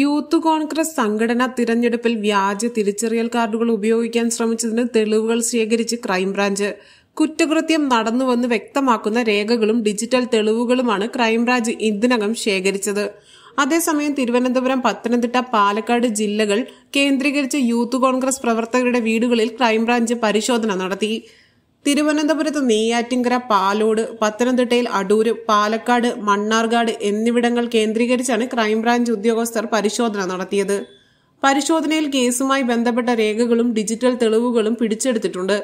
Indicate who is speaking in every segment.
Speaker 1: youth Congress സംഘടന തിരഞ്ഞെടുപ്പിൽ വ്യാജ തിരിച്ചറിയൽ കാർഡുകൾ ഉപയോഗിക്കാൻ ശ്രമിച്ചതിന് തെളിവുകൾ ശേഖരിച്ച് ക്രൈംബ്രാഞ്ച് കുറ്റകൃത്യം നടന്നുവെന്ന് വ്യക്തമാക്കുന്ന രേഖകളും ഡിജിറ്റൽ തെളിവുകളുമാണ് ക്രൈംബ്രാഞ്ച് ഇതിനകം ശേഖരിച്ചത് അതേസമയം തിരുവനന്തപുരം പത്തനംതിട്ട പാലക്കാട് ജില്ലകൾ കേന്ദ്രീകരിച്ച് യൂത്ത് കോൺഗ്രസ് പ്രവർത്തകരുടെ വീടുകളിൽ ക്രൈംബ്രാഞ്ച് പരിശോധന നടത്തി തിരുവനന്തപുരത്ത് നെയ്യാറ്റിങ്കര പാലോട് പത്തനംതിട്ടയിൽ അടൂര് പാലക്കാട് മണ്ണാർക്കാട് എന്നിവിടങ്ങൾ കേന്ദ്രീകരിച്ചാണ് ക്രൈംബ്രാഞ്ച് ഉദ്യോഗസ്ഥർ പരിശോധന നടത്തിയത് പരിശോധനയിൽ കേസുമായി ബന്ധപ്പെട്ട രേഖകളും ഡിജിറ്റൽ തെളിവുകളും പിടിച്ചെടുത്തിട്ടുണ്ട്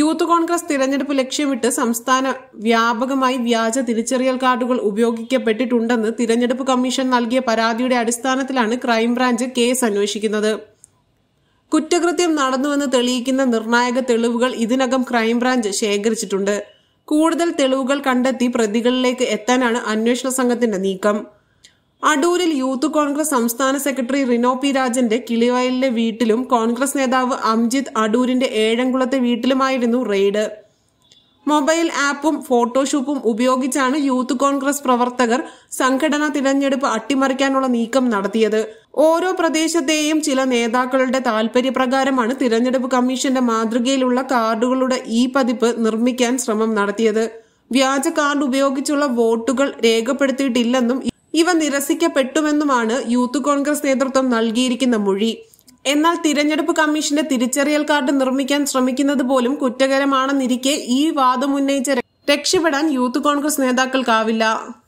Speaker 1: യൂത്ത് കോൺഗ്രസ് തിരഞ്ഞെടുപ്പ് ലക്ഷ്യമിട്ട് സംസ്ഥാന വ്യാപകമായി വ്യാജ തിരിച്ചറിയൽ കാർഡുകൾ ഉപയോഗിക്കപ്പെട്ടിട്ടുണ്ടെന്ന് തിരഞ്ഞെടുപ്പ് കമ്മീഷൻ നൽകിയ പരാതിയുടെ അടിസ്ഥാനത്തിലാണ് ക്രൈംബ്രാഞ്ച് കേസ് അന്വേഷിക്കുന്നത് കുറ്റകൃത്യം നടന്നുവെന്ന് തെളിയിക്കുന്ന നിർണായക തെളിവുകൾ ഇതിനകം ക്രൈംബ്രാഞ്ച് ശേഖരിച്ചിട്ടുണ്ട് കൂടുതൽ തെളിവുകൾ കണ്ടെത്തി പ്രതികളിലേക്ക് എത്താനാണ് അന്വേഷണ സംഘത്തിന്റെ നീക്കം അടൂരിൽ യൂത്ത് കോൺഗ്രസ് സംസ്ഥാന സെക്രട്ടറി റിനോ പി രാജന്റെ കിളിവയലിലെ വീട്ടിലും കോൺഗ്രസ് നേതാവ് അംജിത് അടൂരിന്റെ ഏഴംകുളത്തെ വീട്ടിലുമായിരുന്നു റെയ്ഡ് മൊബൈൽ ആപ്പും ഫോട്ടോഷൂപ്പും ഉപയോഗിച്ചാണ് യൂത്ത് കോൺഗ്രസ് പ്രവർത്തകർ സംഘടന തിരഞ്ഞെടുപ്പ് അട്ടിമറിക്കാനുള്ള നീക്കം നടത്തിയത് ഓരോ പ്രദേശത്തെയും ചില നേതാക്കളുടെ താൽപര്യപ്രകാരമാണ് തിരഞ്ഞെടുപ്പ് കമ്മീഷന്റെ മാതൃകയിലുള്ള കാർഡുകളുടെ ഈ പതിപ്പ് നിർമ്മിക്കാൻ ശ്രമം നടത്തിയത് വ്യാജ കാർഡ് ഉപയോഗിച്ചുള്ള വോട്ടുകൾ രേഖപ്പെടുത്തിയിട്ടില്ലെന്നും ഇവ നിരസിക്കപ്പെട്ടുമെന്നുമാണ് യൂത്ത് കോൺഗ്രസ് നേതൃത്വം നൽകിയിരിക്കുന്ന മൊഴി എന്നാൽ തിരഞ്ഞെടുപ്പ് കമ്മീഷന്റെ തിരിച്ചറിയൽ കാർഡ് നിർമ്മിക്കാൻ ശ്രമിക്കുന്നത് പോലും കുറ്റകരമാണെന്നിരിക്കെ ഈ വാദമുന്നയിച്ച രക്ഷപ്പെടാൻ യൂത്ത് കോൺഗ്രസ് നേതാക്കൾക്കാവില്ല